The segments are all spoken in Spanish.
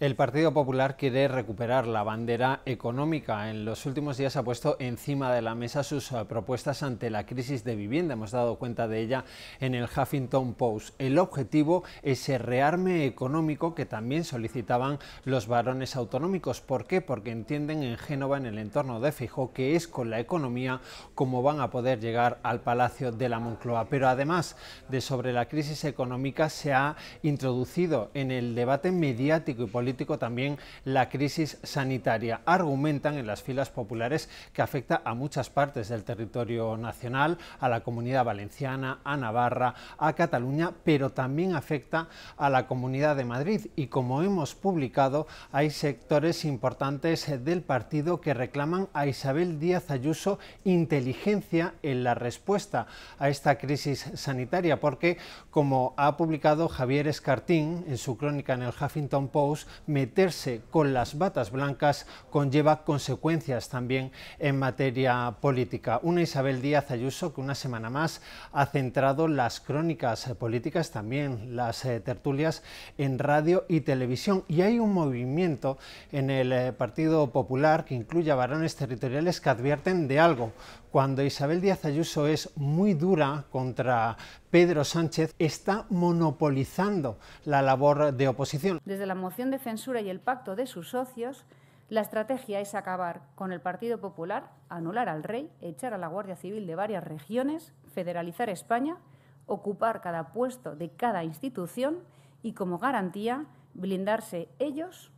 El Partido Popular quiere recuperar la bandera económica. En los últimos días ha puesto encima de la mesa sus eh, propuestas ante la crisis de vivienda. Hemos dado cuenta de ella en el Huffington Post. El objetivo es el rearme económico que también solicitaban los varones autonómicos. ¿Por qué? Porque entienden en Génova, en el entorno de Fijo, que es con la economía como van a poder llegar al Palacio de la Moncloa. Pero además de sobre la crisis económica se ha introducido en el debate mediático y político también la crisis sanitaria. Argumentan en las filas populares que afecta a muchas partes del territorio nacional, a la comunidad valenciana, a Navarra, a Cataluña, pero también afecta a la comunidad de Madrid. Y como hemos publicado, hay sectores importantes del partido que reclaman a Isabel Díaz Ayuso inteligencia en la respuesta a esta crisis sanitaria, porque como ha publicado Javier Escartín en su crónica en el Huffington Post, meterse con las batas blancas conlleva consecuencias también en materia política. Una Isabel Díaz Ayuso que una semana más ha centrado las crónicas políticas, también las eh, tertulias en radio y televisión. Y hay un movimiento en el eh, Partido Popular que incluye a varones territoriales que advierten de algo. Cuando Isabel Díaz Ayuso es muy dura contra Pedro Sánchez, está monopolizando la labor de oposición. Desde la moción de censura y el pacto de sus socios, la estrategia es acabar con el Partido Popular, anular al rey, echar a la Guardia Civil de varias regiones, federalizar España, ocupar cada puesto de cada institución y, como garantía, blindarse ellos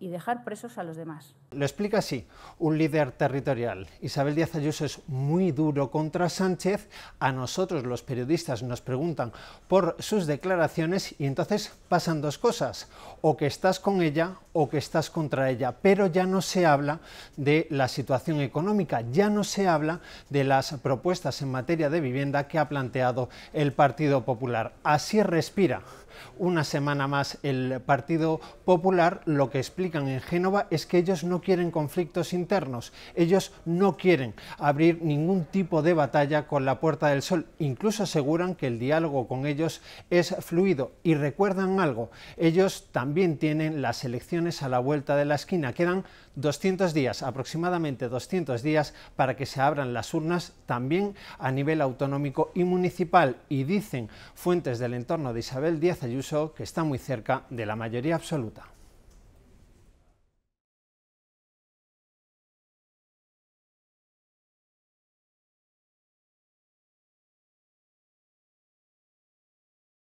y dejar presos a los demás. Lo explica así un líder territorial. Isabel Díaz Ayuso es muy duro contra Sánchez. A nosotros los periodistas nos preguntan por sus declaraciones y entonces pasan dos cosas. O que estás con ella o que estás contra ella. Pero ya no se habla de la situación económica, ya no se habla de las propuestas en materia de vivienda que ha planteado el Partido Popular. Así respira una semana más el Partido Popular, lo que explican en Génova es que ellos no quieren conflictos internos, ellos no quieren abrir ningún tipo de batalla con la Puerta del Sol, incluso aseguran que el diálogo con ellos es fluido y recuerdan algo, ellos también tienen las elecciones a la vuelta de la esquina, quedan 200 días, aproximadamente 200 días para que se abran las urnas también a nivel autonómico y municipal y dicen fuentes del entorno de Isabel Díaz que está muy cerca de la mayoría absoluta.